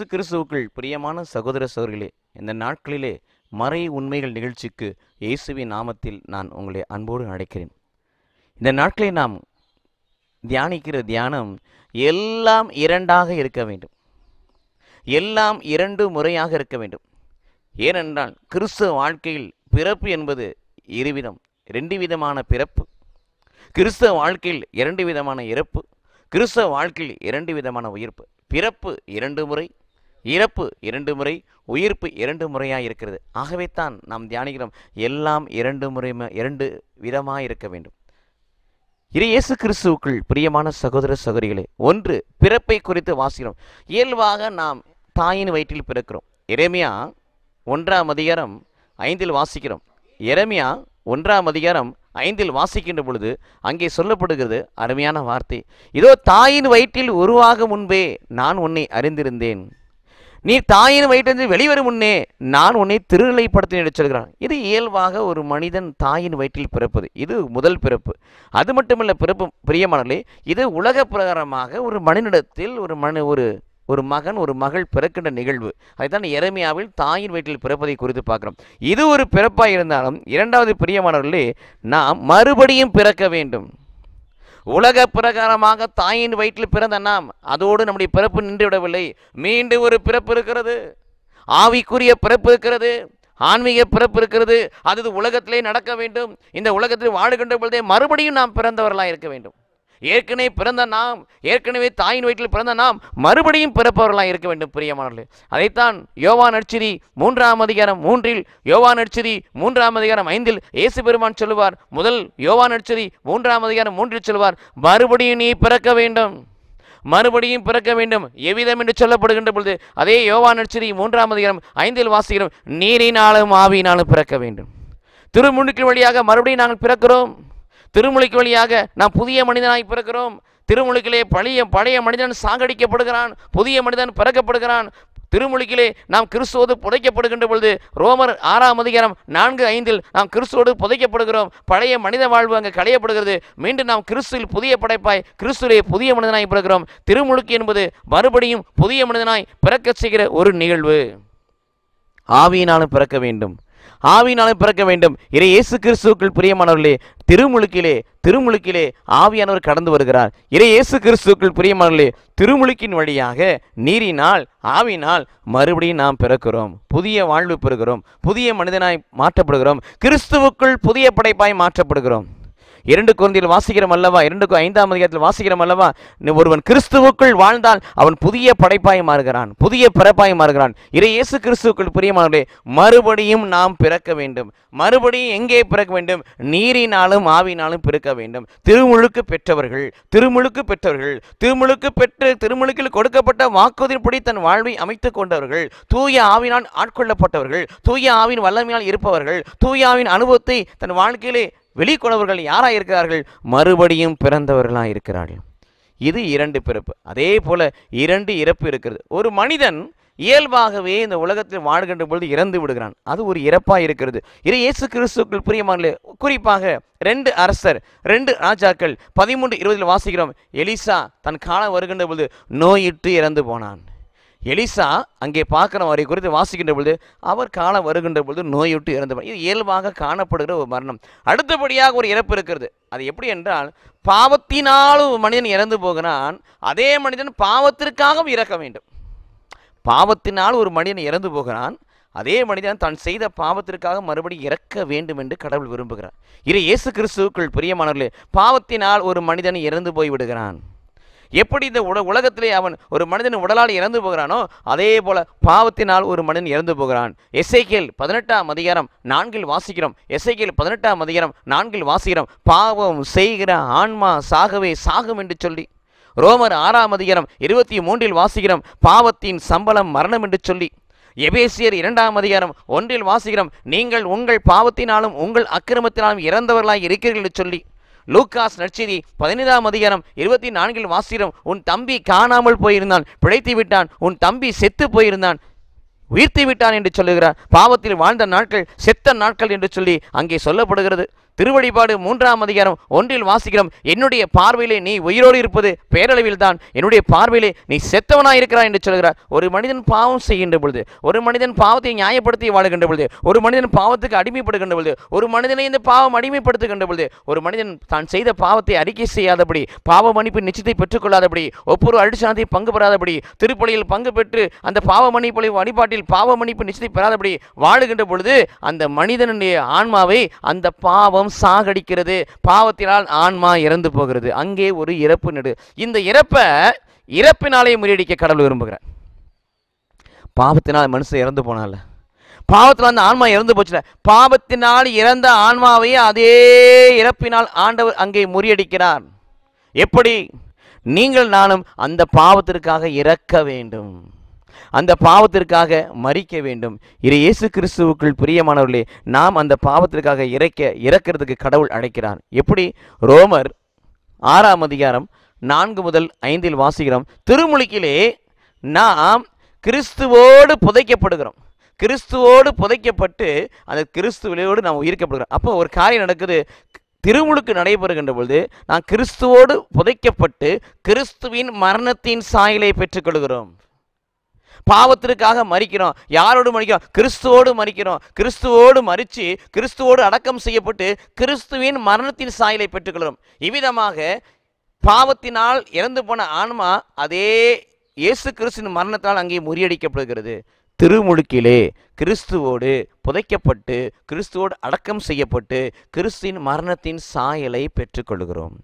இயேசு கிறிஸ்துவுக்குள் பிரியமான சகோதர சோர்களே இந்த நாட்களிலே மறை உண்மைகள் நிகழ்ச்சிக்கு இயேசுவின் நாமத்தில் நான் உங்களை அன்போடு அழைக்கிறேன் இந்த நாட்களை நாம் தியானிக்கிற தியானம் எல்லாம் இரண்டாக இருக்க வேண்டும் எல்லாம் இரண்டு முறையாக இருக்க வேண்டும் ஏனென்றால் கிறிஸ்துவ வாழ்க்கையில் பிறப்பு என்பது இருவிதம் ரெண்டு விதமான பிறப்பு கிறிஸ்தவ வாழ்க்கையில் இரண்டு விதமான இறப்பு கிறிஸ்தவ வாழ்க்கையில் இரண்டு விதமான உயிர்ப்பு பிறப்பு இரண்டு முறை இறப்பு இரண்டு முறை உயிர்ப்பு இரண்டு முறையாக இருக்கிறது ஆகவே தான் நாம் தியானிக்கிறோம் எல்லாம் இரண்டு முறை இரண்டு விதமாக இருக்க வேண்டும் இரு இயேசு கிறிஸ்துவுக்குள் பிரியமான சகோதர சகோதரிகளே ஒன்று பிறப்பை குறித்து வாசிக்கிறோம் இயல்பாக நாம் தாயின் வயிற்றில் பிறக்கிறோம் இறைமையா ஒன்றாம் அதிகாரம் ஐந்தில் வாசிக்கிறோம் எரேமியா ஒன்றாம் அதிகாரம் ஐந்தில் வாசிக்கின்ற பொழுது அங்கே சொல்லப்படுகிறது அருமையான வார்த்தை இதோ தாயின் வயிற்றில் உருவாக முன்பே நான் உன்னை அறிந்திருந்தேன் நீ தாயின் வயிற்றென்று வெளிவரும் முன்னே நான் உன்னை திருநிலைப்படுத்தி நினைச்சிருக்கிறான் இது இயல்பாக ஒரு மனிதன் தாயின் வயிற்றில் பிறப்பது இது முதல் பிறப்பு அது மட்டுமல்ல பிறப்பு பிரியமானலே இது உலக பிரகாரமாக ஒரு மனிதனிடத்தில் ஒரு மனு ஒரு ஒரு மகன் ஒரு மகள் பிறக்கின்ற நிகழ்வு அதுதான் எரமியாவில் தாயின் வயிற்றில் பிறப்பதை குறித்து பார்க்குறோம் இது ஒரு பிறப்பாக இருந்தாலும் இரண்டாவது பிரியமானவர்களே நாம் மறுபடியும் பிறக்க வேண்டும் உலக பிரகாரமாக தாயின் வயிற்றில் பிறந்த நாம் அதோடு நம்முடைய பிறப்பு நின்றுவிடவில்லை மீண்டும் ஒரு பிறப்பு இருக்கிறது ஆவிக்குரிய பிறப்பு இருக்கிறது ஆன்மீக பிறப்பு இருக்கிறது அது உலகத்திலே நடக்க வேண்டும் இந்த உலகத்தில் வாழுகின்ற பொழுதே மறுபடியும் நாம் பிறந்தவர்களாக இருக்க வேண்டும் ஏற்கனவே பிறந்த நாம் ஏற்கனவே தாயின் வயிற்றில் பிறந்த நாம் மறுபடியும் பிறப்பவர்களாக இருக்க வேண்டும் பிரியமானவர்கள் அதைத்தான் யோவான் அடிச்சிரி மூன்றாம் அதிகாரம் மூன்றில் யோவான் அடிச்சிரி மூன்றாம் அதிகாரம் ஐந்தில் இயேசு பெருமான் சொல்லுவார் முதல் யோவான் அடிச்சிரி மூன்றாம் அதிகாரம் மூன்றில் சொல்லுவார் மறுபடியும் நீ பிறக்க வேண்டும் மறுபடியும் பிறக்க வேண்டும் எவ்விதம் என்று சொல்லப்படுகின்ற பொழுது அதே யோவான் அடிச்சிரி மூன்றாம் அதிகாரம் ஐந்தில் வாசிக்கிறோம் நீரினாலும் ஆவியினாலும் பிறக்க வேண்டும் திருமுழுக்கின் வழியாக மறுபடியும் நாங்கள் பிறக்கிறோம் திருமுழுக்கு வழியாக நாம் புதிய மனிதனாய் பிறக்கிறோம் திருமுழுக்கிலே பழைய பழைய மனிதன் சாகடிக்கப்படுகிறான் புதிய மனிதன் பிறக்கப்படுகிறான் திருமுழுக்கிலே நாம் கிறிஸ்துவோடு புதைக்கப்படுகின்ற பொழுது ரோமர் ஆறாம் அதிகாரம் நான்கு ஐந்தில் நாம் கிறிஸ்துவோடு புதைக்கப்படுகிறோம் பழைய மனித வாழ்வு அங்கே களையப்படுகிறது மீண்டும் நாம் கிறிஸ்துவில் புதிய படைப்பாய் கிறிஸ்துவிலே புதிய மனிதனாய் பிறக்கிறோம் திருமுழுக்கு என்பது மறுபடியும் புதிய மனிதனாய் பிறக்க செய்கிற ஒரு நிகழ்வு ஆவியினாலும் பிறக்க வேண்டும் ஆவியினாலே பிறக்க வேண்டும் இறை இயேசு கிறிஸ்துக்கள் பிரியமானவர்களே திருமுழுக்கிலே திருமுழுக்கிலே ஆவியானவர் கடந்து வருகிறார் இறை இயேசு கிறிஸ்துக்கள் பிரியமானவர்களே திருமுழுக்கின் வழியாக நீரினால் ஆவினால் மறுபடியும் நாம் பிறக்கிறோம் புதிய வாழ்வு பெறுகிறோம் புதிய மனிதனாய் மாற்றப்படுகிறோம் கிறிஸ்துவுக்குள் புதிய படைப்பாய் மாற்றப்படுகிறோம் இரண்டு குழந்தையில் வாசிக்கிறோம் அல்லவா இரண்டு ஐந்தாம் அதிகாரத்தில் வாசிக்கிறோம் அல்லவா ஒருவன் கிறிஸ்துவுக்குள் வாழ்ந்தால் அவன் புதிய படைப்பாய் மாறுகிறான் புதிய பிறப்பாய் மாறுகிறான் இறை இயேசு கிறிஸ்துவுக்குள் பிரியமானவர்களே மறுபடியும் நாம் பிறக்க வேண்டும் மறுபடியும் எங்கே பிறக்க வேண்டும் நீரினாலும் ஆவினாலும் பிறக்க வேண்டும் திருமுழுக்கு பெற்றவர்கள் திருமுழுக்கு பெற்றவர்கள் திருமுழுக்கு பெற்று திருமுழுக்கில் கொடுக்கப்பட்ட வாக்குறுதிப்படி தன் வாழ்வை அமைத்துக் கொண்டவர்கள் தூய ஆவினால் ஆட்கொள்ளப்பட்டவர்கள் தூய ஆவின் வல்லமையால் இருப்பவர்கள் தூயாவின் அனுபவத்தை தன் வாழ்க்கையிலே வெளிக்கொணவர்கள் யாராக இருக்கிறார்கள் மறுபடியும் பிறந்தவர்களாக இருக்கிறார்கள் இது இரண்டு பிறப்பு அதே போல் இரண்டு இறப்பு இருக்கிறது ஒரு மனிதன் இயல்பாகவே இந்த உலகத்தில் வாழ்கின்ற பொழுது இறந்து விடுகிறான் அது ஒரு இறப்பாக இருக்கிறது இது இயேசு கிறிஸ்துக்கள் பிரியமானே குறிப்பாக ரெண்டு அரசர் ரெண்டு ராஜாக்கள் பதிமூன்று இருபதில் வாசிக்கிறோம் எலிசா தன் காலம் வருகின்ற பொழுது நோயிட்டு இறந்து போனான் எலிசா அங்கே பார்க்குற வரை குறித்து வாசிக்கின்ற பொழுது அவர் காலம் வருகின்ற பொழுது நோயுட்டு இறந்தவர் இது இயல்பாக காணப்படுகிற ஒரு மரணம் அடுத்தபடியாக ஒரு இறப்பு இருக்கிறது அது எப்படி என்றால் பாவத்தினால் ஒரு மனிதன் இறந்து போகிறான் அதே மனிதன் பாவத்திற்காகவும் இறக்க வேண்டும் பாவத்தினால் ஒரு மனிதன் இறந்து போகிறான் அதே மனிதன் தான் செய்த பாவத்திற்காக மறுபடியும் இறக்க வேண்டும் என்று கடவுள் விரும்புகிறார் இரு இயேசு கிறிஸ்துக்கள் பிரியமானவர்களே பாவத்தினால் ஒரு மனிதன் இறந்து போய் விடுகிறான் எப்படி இந்த உட உலகத்திலே அவன் ஒரு மனிதன் உடலால் இறந்து போகிறானோ அதே போல பாவத்தினால் ஒரு மனிதன் இறந்து போகிறான் எஸ்ஐகேல் பதினெட்டாம் அதிகாரம் நான்கில் வாசிக்கிறோம் எஸ்ஐகேல் பதினெட்டாம் அதிகாரம் நான்கில் வாசிக்கிறோம் பாவம் செய்கிற ஆன்மா சாகவே சாகும் என்று சொல்லி ரோமர் ஆறாம் அதிகாரம் இருபத்தி மூன்றில் வாசிக்கிறோம் பாவத்தின் சம்பளம் மரணம் என்று சொல்லி எபேசியர் இரண்டாம் அதிகாரம் ஒன்றில் வாசிக்கிறோம் நீங்கள் உங்கள் பாவத்தினாலும் உங்கள் அக்கிரமத்தினாலும் இறந்தவர்களாக இருக்கிறீர்கள் என்று சொல்லி லூகாஸ் நற்செய்தி பதினைந்தாம் அதிகாரம் இருபத்தி நான்கில் வாசிரம் உன் தம்பி காணாமல் போயிருந்தான் பிழைத்து விட்டான் உன் தம்பி செத்து போயிருந்தான் உயிர்த்து விட்டான் என்று சொல்லுகிறார் பாவத்தில் வாழ்ந்த நாட்கள் செத்த நாட்கள் என்று சொல்லி அங்கே சொல்லப்படுகிறது திருவழிபாடு மூன்றாம் அதிகாரம் ஒன்றில் வாசிக்கிறோம் என்னுடைய பார்வையிலே நீ உயிரோடு இருப்பது பேரளவில் தான் என்னுடைய பார்வையிலே நீ செத்தவனாயிருக்கிறாய் என்று சொல்கிறார் ஒரு மனிதன் பாவம் செய்கின்ற பொழுது ஒரு மனிதன் பாவத்தை நியாயப்படுத்தி வாழுகின்ற பொழுது ஒரு மனிதன் பாவத்துக்கு அடிமைப்படுகின்ற பொழுது ஒரு மனிதனை இந்த பாவம் அடிமைப்படுத்துகின்ற பொழுது ஒரு மனிதன் தான் செய்த பாவத்தை அறிக்கை செய்யாதபடி பாவ மன்னிப்பு நிச்சயத்தை பெற்றுக்கொள்ளாதபடி ஒவ்வொரு அடிச்சாந்தி பங்கு பெறாதபடி திருப்பலியில் பங்கு பெற்று அந்த பாவ மன்னிப்பு வழிபாட்டில் பாவ மன்னிப்பு நிச்சயத்தை பெறாதபடி வாழுகின்ற பொழுது அந்த மனிதனுடைய ஆன்மாவை அந்த பாவம் சாகடிக்கிறது பாவத்தினால் ஆன்மா இறந்து போகிறது அங்கே ஒரு இறப்பு நடு இந்த இறப்பை இறப்பினாலே முறியடிக்க கடவுள் விரும்புகிறேன் பாவத்தினால் மனுஷன் இறந்து போனால பாவத்தில் அந்த ஆன்மா இறந்து போச்சுல பாவத்தினால் இறந்த ஆன்மாவையே அதே இறப்பினால் ஆண்டவர் அங்கே முறியடிக்கிறார் எப்படி நீங்கள் நானும் அந்த பாவத்திற்காக இறக்க வேண்டும் அந்த பாவத்திற்காக மறிக்க வேண்டும் இரு இயேசு கிறிஸ்துவுக்குள் பிரியமானவர்களே நாம் அந்த பாவத்திற்காக இறைக்க இறக்கிறதுக்கு கடவுள் அழைக்கிறார் எப்படி ரோமர் ஆறாம் அதிகாரம் நான்கு முதல் ஐந்தில் வாசிக்கிறோம் திருமுழுக்கிலே நாம் கிறிஸ்துவோடு புதைக்கப்படுகிறோம் கிறிஸ்துவோடு புதைக்கப்பட்டு அந்த கிறிஸ்துவிலையோடு நாம் உயிர்க்கப்படுகிறோம் அப்போ ஒரு காரியம் நடக்குது திருமுழுக்கு நடைபெறுகின்ற பொழுது நான் கிறிஸ்துவோடு புதைக்கப்பட்டு கிறிஸ்துவின் மரணத்தின் சாயலை பெற்றுக்கொள்கிறோம் பாவத்திற்காக மறிக்கிறோம் யாரோடு மறிக்கிறோம் கிறிஸ்துவோடு மறிக்கிறோம் கிறிஸ்துவோடு மறித்து கிறிஸ்துவோடு அடக்கம் செய்யப்பட்டு கிறிஸ்துவின் மரணத்தின் சாயலை பெற்றுக்கொள்கிறோம் இவ்விதமாக பாவத்தினால் இறந்து போன ஆன்மா அதே இயேசு கிறிஸ்துவின் மரணத்தால் அங்கே முறியடிக்கப்படுகிறது திருமுழுக்கிலே கிறிஸ்துவோடு புதைக்கப்பட்டு கிறிஸ்துவோடு அடக்கம் செய்யப்பட்டு கிறிஸ்துவின் மரணத்தின் சாயலை பெற்றுக்கொள்கிறோம்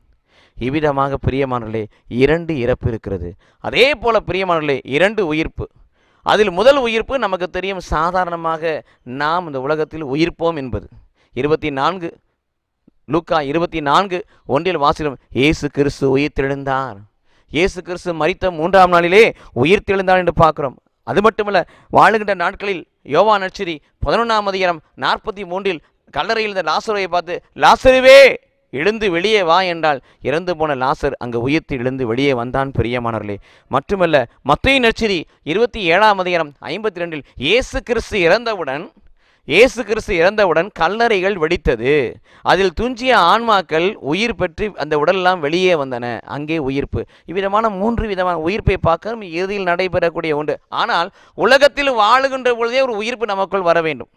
இவ்விதமாக பிரியமானர்களே இரண்டு இறப்பு இருக்கிறது அதே போல பிரியமானர்களே இரண்டு உயிர்ப்பு அதில் முதல் உயிர்ப்பு நமக்கு தெரியும் சாதாரணமாக நாம் இந்த உலகத்தில் உயிர்ப்போம் என்பது இருபத்தி நான்கு லூக்கா இருபத்தி நான்கு ஒன்றில் வாசிடும் இயேசு கிறிஸ்து உயிர்த்தெழுந்தார் இயேசு கிறிஸ்து மறித்த மூன்றாம் நாளிலே உயிர்த்தெழுந்தார் என்று பார்க்கிறோம் அது மட்டுமல்ல வாழுகின்ற நாட்களில் யோவா நட்சரி பதினொன்றாம் அதிகாரம் நாற்பத்தி மூன்றில் கல்லறையில் இருந்த லாசரையை பார்த்து லாசருவே எழுந்து வெளியே வா என்றால் இறந்து போன லாசர் அங்கு உயர்த்தி எழுந்து வெளியே வந்தான் பிரியமானவர்களே மட்டுமல்ல மத்திய நச்சிரி இருபத்தி ஏழாம் அதிகாரம் ஐம்பத்தி ரெண்டில் இயேசு கிறிஸ்து இறந்தவுடன் இயேசு கிறிஸ்து இறந்தவுடன் கல்லறைகள் வெடித்தது அதில் துஞ்சிய ஆன்மாக்கள் உயிர் பெற்று அந்த உடலெல்லாம் வெளியே வந்தன அங்கே உயிர்ப்பு இவ்விதமான மூன்று விதமான உயிர்ப்பை பார்க்க இறுதியில் நடைபெறக்கூடிய ஒன்று ஆனால் உலகத்தில் வாழுகின்ற பொழுதே ஒரு உயிர்ப்பு நமக்குள் வர வேண்டும்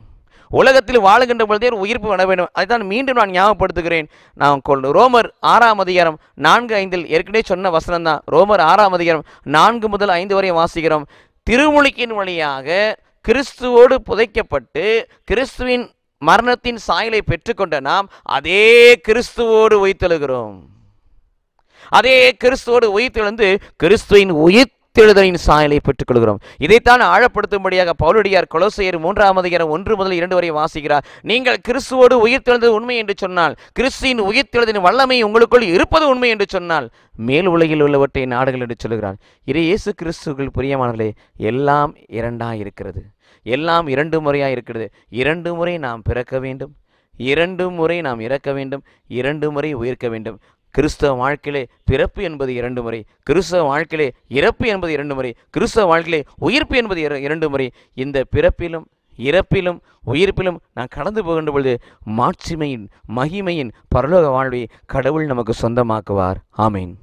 உலகத்தில் வாழுகின்ற பொழுதே ஒரு உயிர்ப்பு வர வேண்டும் அதைத்தான் மீண்டும் நான் ஞாபகப்படுத்துகிறேன் நான் ரோமர் ஆறாம் அதிகாரம் நான்கு ஐந்தில் ஏற்கனவே சொன்ன வசனம் தான் ரோமர் ஆறாம் அதிகாரம் நான்கு முதல் ஐந்து வரை வாசிக்கிறோம் திருமொழிக்கின் வழியாக கிறிஸ்துவோடு புதைக்கப்பட்டு கிறிஸ்துவின் மரணத்தின் சாயலை பெற்றுக்கொண்ட நாம் அதே கிறிஸ்துவோடு உயிர்த்தெழுகிறோம் அதே கிறிஸ்துவோடு உயிர்த்தெழுந்து கிறிஸ்துவின் உயிர் தேடுதலின் சாயலை கொள்கிறோம் இதைத்தான் ஆழப்படுத்தும்படியாக பவுலடியார் கொலோசையர் மூன்றாம் அதிகாரம் ஒன்று முதல் இரண்டு வரை வாசிக்கிறார் நீங்கள் கிறிஸ்துவோடு உயிர் தெழுந்தது உண்மை என்று சொன்னால் கிறிஸ்தின் உயிர் தெழுதின் வல்லமை உங்களுக்குள் இருப்பது உண்மை என்று சொன்னால் மேல் உலகில் உள்ளவற்றை நாடுகள் என்று சொல்கிறார் இறை இயேசு கிறிஸ்துகள் பிரியமானர்களே எல்லாம் இரண்டாக இருக்கிறது எல்லாம் இரண்டு முறையாக இருக்கிறது இரண்டு முறை நாம் பிறக்க வேண்டும் இரண்டு முறை நாம் இறக்க வேண்டும் இரண்டு முறை உயிர்க்க வேண்டும் கிறிஸ்தவ வாழ்க்கையிலே பிறப்பு என்பது இரண்டு முறை கிறிஸ்தவ வாழ்க்கையிலே இறப்பு என்பது இரண்டு முறை கிறிஸ்தவ வாழ்க்கையிலே உயிர்ப்பு என்பது இரண்டு முறை இந்த பிறப்பிலும் இறப்பிலும் உயிர்ப்பிலும் நான் கடந்து போகின்ற பொழுது மாட்சிமையின் மகிமையின் பரலோக வாழ்வை கடவுள் நமக்கு சொந்தமாக்குவார் ஆமீன்